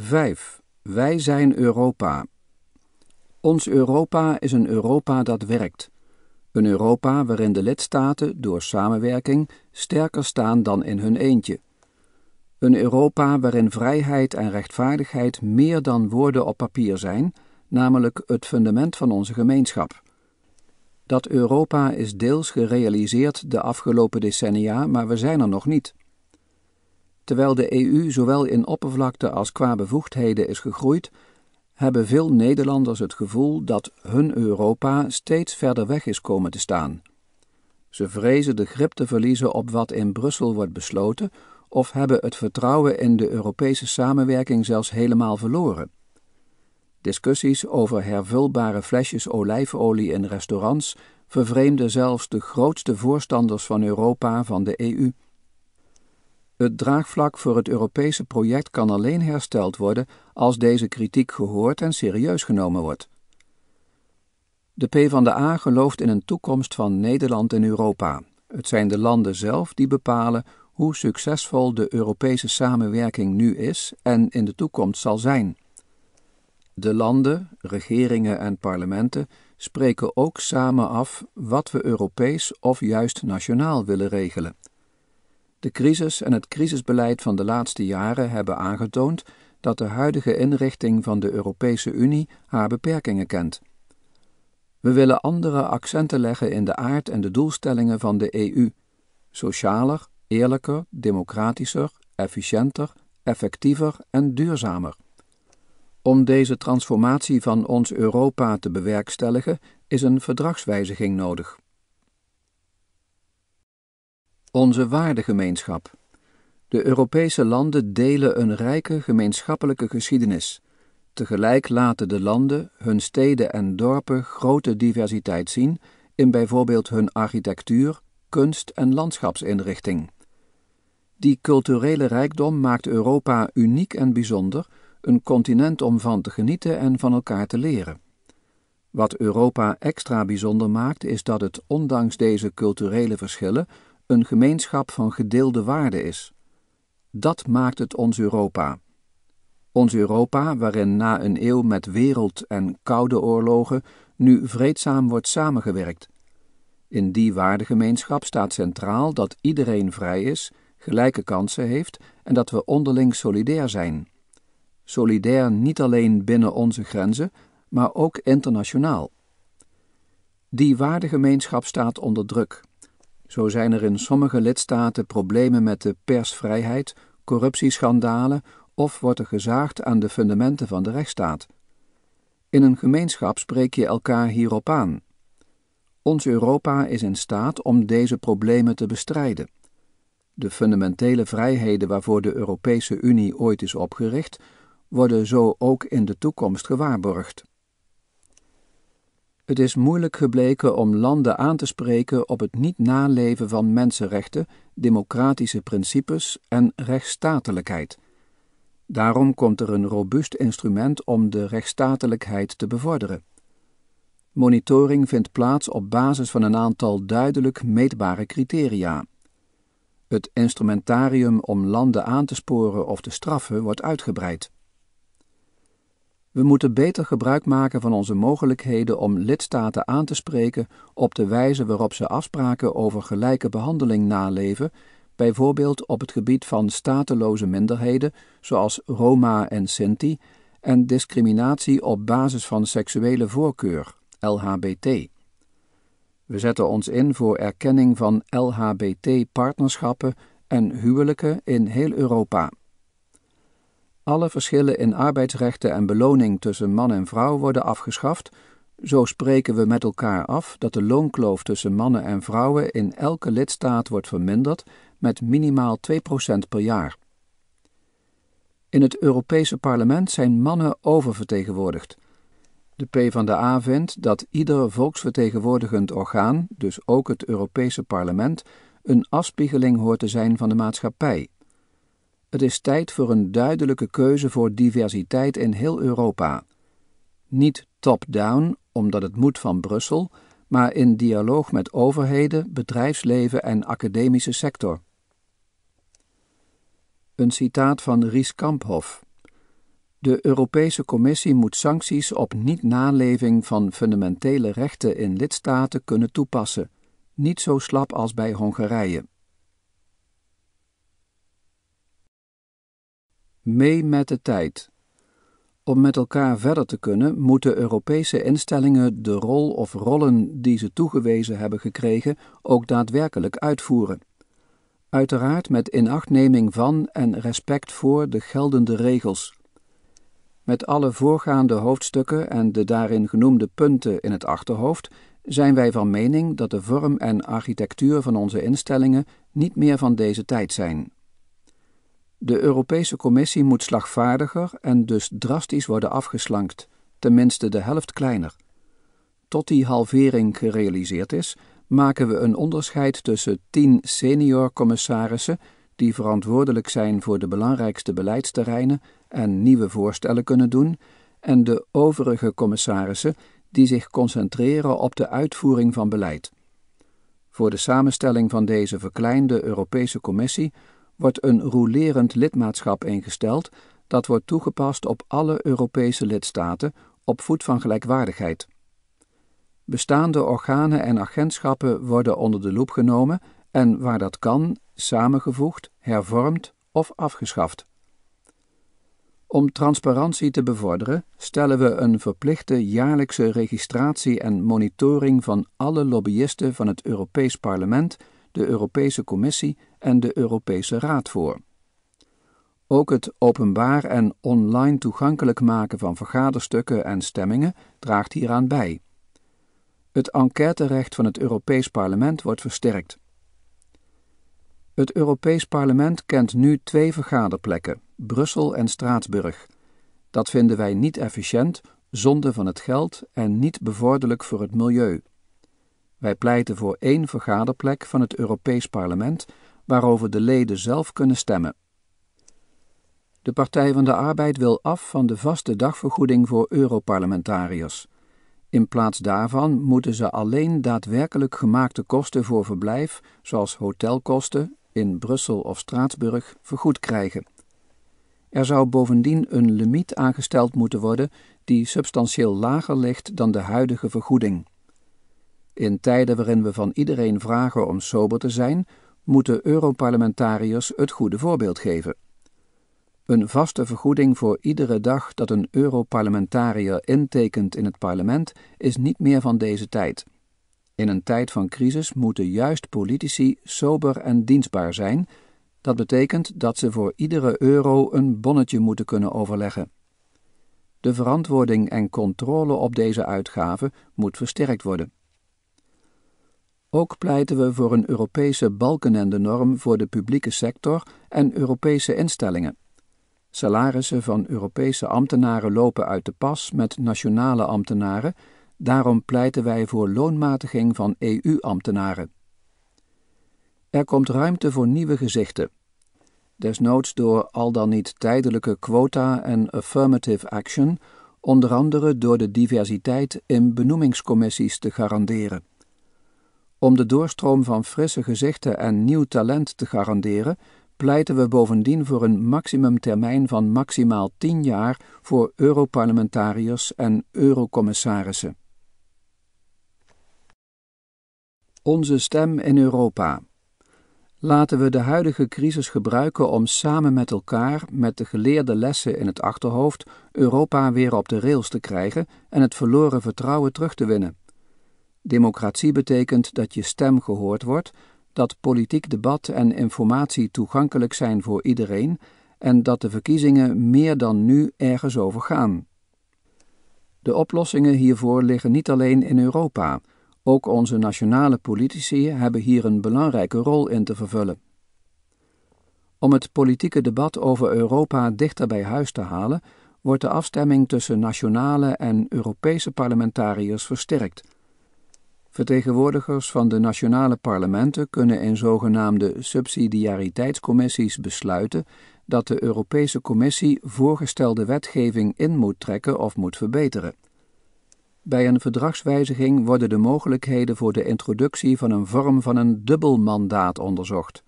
5. Wij zijn Europa. Ons Europa is een Europa dat werkt. Een Europa waarin de lidstaten door samenwerking sterker staan dan in hun eentje. Een Europa waarin vrijheid en rechtvaardigheid meer dan woorden op papier zijn, namelijk het fundament van onze gemeenschap. Dat Europa is deels gerealiseerd de afgelopen decennia, maar we zijn er nog niet. Terwijl de EU zowel in oppervlakte als qua bevoegdheden is gegroeid, hebben veel Nederlanders het gevoel dat hun Europa steeds verder weg is komen te staan. Ze vrezen de grip te verliezen op wat in Brussel wordt besloten, of hebben het vertrouwen in de Europese samenwerking zelfs helemaal verloren. Discussies over hervulbare flesjes olijfolie in restaurants vervreemden zelfs de grootste voorstanders van Europa van de EU. Het draagvlak voor het Europese project kan alleen hersteld worden als deze kritiek gehoord en serieus genomen wordt. De PvdA gelooft in een toekomst van Nederland in Europa. Het zijn de landen zelf die bepalen hoe succesvol de Europese samenwerking nu is en in de toekomst zal zijn. De landen, regeringen en parlementen spreken ook samen af wat we Europees of juist nationaal willen regelen. De crisis en het crisisbeleid van de laatste jaren hebben aangetoond dat de huidige inrichting van de Europese Unie haar beperkingen kent. We willen andere accenten leggen in de aard en de doelstellingen van de EU: socialer, eerlijker, democratischer, efficiënter, effectiever en duurzamer. Om deze transformatie van ons Europa te bewerkstelligen is een verdragswijziging nodig. Onze waardegemeenschap. De Europese landen delen een rijke gemeenschappelijke geschiedenis. Tegelijk laten de landen, hun steden en dorpen grote diversiteit zien in bijvoorbeeld hun architectuur, kunst en landschapsinrichting. Die culturele rijkdom maakt Europa uniek en bijzonder, een continent om van te genieten en van elkaar te leren. Wat Europa extra bijzonder maakt, is dat het ondanks deze culturele verschillen een gemeenschap van gedeelde waarden is. Dat maakt het ons Europa. Ons Europa, waarin na een eeuw met wereld- en koude oorlogen nu vreedzaam wordt samengewerkt. In die waardegemeenschap staat centraal dat iedereen vrij is, gelijke kansen heeft en dat we onderling solidair zijn. Solidair niet alleen binnen onze grenzen, maar ook internationaal. Die waardegemeenschap staat onder druk. Zo zijn er in sommige lidstaten problemen met de persvrijheid, corruptieschandalen of wordt er gezaagd aan de fundamenten van de rechtsstaat. In een gemeenschap spreek je elkaar hierop aan. Ons Europa is in staat om deze problemen te bestrijden. De fundamentele vrijheden waarvoor de Europese Unie ooit is opgericht, worden zo ook in de toekomst gewaarborgd. Het is moeilijk gebleken om landen aan te spreken op het niet naleven van mensenrechten, democratische principes en rechtsstatelijkheid. Daarom komt er een robuust instrument om de rechtsstatelijkheid te bevorderen. Monitoring vindt plaats op basis van een aantal duidelijk meetbare criteria. Het instrumentarium om landen aan te sporen of te straffen wordt uitgebreid. We moeten beter gebruik maken van onze mogelijkheden om lidstaten aan te spreken op de wijze waarop ze afspraken over gelijke behandeling naleven, bijvoorbeeld op het gebied van stateloze minderheden, zoals Roma en Sinti, en discriminatie op basis van seksuele voorkeur, LHBT. We zetten ons in voor erkenning van LHBT-partnerschappen en huwelijken in heel Europa. Alle verschillen in arbeidsrechten en beloning tussen man en vrouw worden afgeschaft. Zo spreken we met elkaar af dat de loonkloof tussen mannen en vrouwen in elke lidstaat wordt verminderd met minimaal 2% per jaar. In het Europese parlement zijn mannen oververtegenwoordigd. De P van A vindt dat ieder volksvertegenwoordigend orgaan, dus ook het Europese parlement, een afspiegeling hoort te zijn van de maatschappij het is tijd voor een duidelijke keuze voor diversiteit in heel Europa. Niet top-down, omdat het moet van Brussel, maar in dialoog met overheden, bedrijfsleven en academische sector. Een citaat van Ries Kamphof. De Europese Commissie moet sancties op niet-naleving van fundamentele rechten in lidstaten kunnen toepassen, niet zo slap als bij Hongarije. mee met de tijd. Om met elkaar verder te kunnen, moeten Europese instellingen de rol of rollen die ze toegewezen hebben gekregen ook daadwerkelijk uitvoeren. Uiteraard met inachtneming van en respect voor de geldende regels. Met alle voorgaande hoofdstukken en de daarin genoemde punten in het achterhoofd zijn wij van mening dat de vorm en architectuur van onze instellingen niet meer van deze tijd zijn. De Europese Commissie moet slagvaardiger en dus drastisch worden afgeslankt, tenminste de helft kleiner. Tot die halvering gerealiseerd is, maken we een onderscheid tussen tien senior commissarissen die verantwoordelijk zijn voor de belangrijkste beleidsterreinen en nieuwe voorstellen kunnen doen, en de overige commissarissen die zich concentreren op de uitvoering van beleid. Voor de samenstelling van deze verkleinde Europese Commissie wordt een roelerend lidmaatschap ingesteld dat wordt toegepast op alle Europese lidstaten op voet van gelijkwaardigheid. Bestaande organen en agentschappen worden onder de loep genomen en waar dat kan, samengevoegd, hervormd of afgeschaft. Om transparantie te bevorderen, stellen we een verplichte jaarlijkse registratie en monitoring van alle lobbyisten van het Europees Parlement de Europese Commissie en de Europese Raad voor. Ook het openbaar en online toegankelijk maken van vergaderstukken en stemmingen draagt hieraan bij. Het enquêterecht van het Europees Parlement wordt versterkt. Het Europees Parlement kent nu twee vergaderplekken, Brussel en Straatsburg. Dat vinden wij niet efficiënt, zonde van het geld en niet bevorderlijk voor het milieu. Wij pleiten voor één vergaderplek van het Europees Parlement waarover de leden zelf kunnen stemmen. De Partij van de Arbeid wil af van de vaste dagvergoeding voor Europarlementariërs. In plaats daarvan moeten ze alleen daadwerkelijk gemaakte kosten voor verblijf, zoals hotelkosten, in Brussel of Straatsburg, vergoed krijgen. Er zou bovendien een limiet aangesteld moeten worden die substantieel lager ligt dan de huidige vergoeding. In tijden waarin we van iedereen vragen om sober te zijn, moeten Europarlementariërs het goede voorbeeld geven. Een vaste vergoeding voor iedere dag dat een Europarlementariër intekent in het parlement is niet meer van deze tijd. In een tijd van crisis moeten juist politici sober en dienstbaar zijn. Dat betekent dat ze voor iedere euro een bonnetje moeten kunnen overleggen. De verantwoording en controle op deze uitgaven moet versterkt worden. Ook pleiten we voor een Europese balkenende-norm voor de publieke sector en Europese instellingen. Salarissen van Europese ambtenaren lopen uit de pas met nationale ambtenaren, daarom pleiten wij voor loonmatiging van EU-ambtenaren. Er komt ruimte voor nieuwe gezichten, desnoods door al dan niet tijdelijke quota en affirmative action, onder andere door de diversiteit in benoemingscommissies te garanderen. Om de doorstroom van frisse gezichten en nieuw talent te garanderen, pleiten we bovendien voor een maximumtermijn van maximaal 10 jaar voor Europarlementariërs en Eurocommissarissen. Onze stem in Europa. Laten we de huidige crisis gebruiken om samen met elkaar, met de geleerde lessen in het achterhoofd, Europa weer op de rails te krijgen en het verloren vertrouwen terug te winnen. Democratie betekent dat je stem gehoord wordt, dat politiek debat en informatie toegankelijk zijn voor iedereen en dat de verkiezingen meer dan nu ergens over gaan. De oplossingen hiervoor liggen niet alleen in Europa. Ook onze nationale politici hebben hier een belangrijke rol in te vervullen. Om het politieke debat over Europa dichter bij huis te halen, wordt de afstemming tussen nationale en Europese parlementariërs versterkt. Vertegenwoordigers van de nationale parlementen kunnen in zogenaamde subsidiariteitscommissies besluiten dat de Europese Commissie voorgestelde wetgeving in moet trekken of moet verbeteren. Bij een verdragswijziging worden de mogelijkheden voor de introductie van een vorm van een dubbel mandaat onderzocht.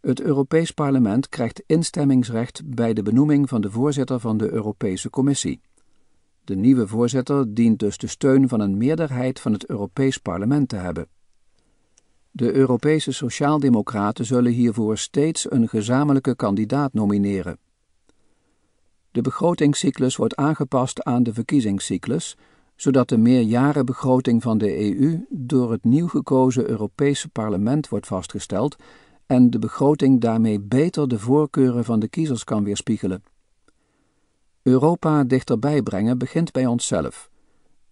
Het Europees Parlement krijgt instemmingsrecht bij de benoeming van de voorzitter van de Europese Commissie. De nieuwe voorzitter dient dus de steun van een meerderheid van het Europees Parlement te hebben. De Europese Sociaaldemocraten zullen hiervoor steeds een gezamenlijke kandidaat nomineren. De begrotingscyclus wordt aangepast aan de verkiezingscyclus, zodat de meerjarenbegroting van de EU door het nieuw gekozen Europese parlement wordt vastgesteld en de begroting daarmee beter de voorkeuren van de kiezers kan weerspiegelen. Europa dichterbij brengen begint bij onszelf.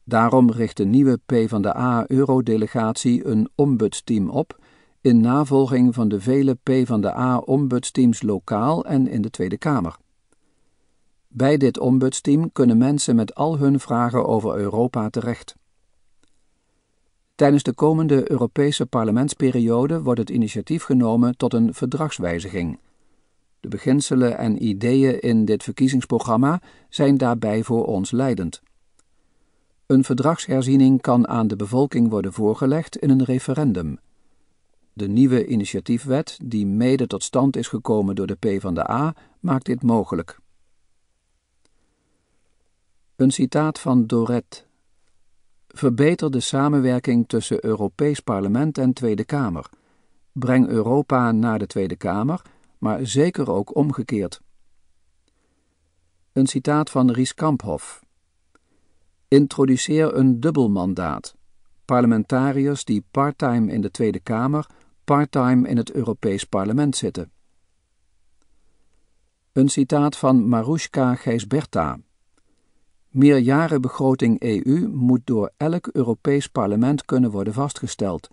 Daarom richt de nieuwe PvdA-eurodelegatie een ombudsteam op, in navolging van de vele PvdA-ombudsteams lokaal en in de Tweede Kamer. Bij dit ombudsteam kunnen mensen met al hun vragen over Europa terecht. Tijdens de komende Europese parlementsperiode wordt het initiatief genomen tot een verdragswijziging. De beginselen en ideeën in dit verkiezingsprogramma zijn daarbij voor ons leidend. Een verdragsherziening kan aan de bevolking worden voorgelegd in een referendum. De nieuwe initiatiefwet, die mede tot stand is gekomen door de PvdA, maakt dit mogelijk. Een citaat van Doret. Verbeter de samenwerking tussen Europees Parlement en Tweede Kamer. Breng Europa naar de Tweede Kamer maar zeker ook omgekeerd. Een citaat van Ries Kamphoff. Introduceer een dubbel mandaat. Parlementariërs die parttime in de Tweede Kamer, parttime in het Europees Parlement zitten. Een citaat van Marushka Gijsberta. Meerjarenbegroting EU moet door elk Europees parlement kunnen worden vastgesteld,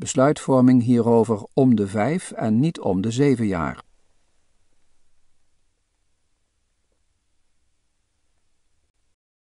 besluitvorming hierover om de vijf en niet om de zeven jaar.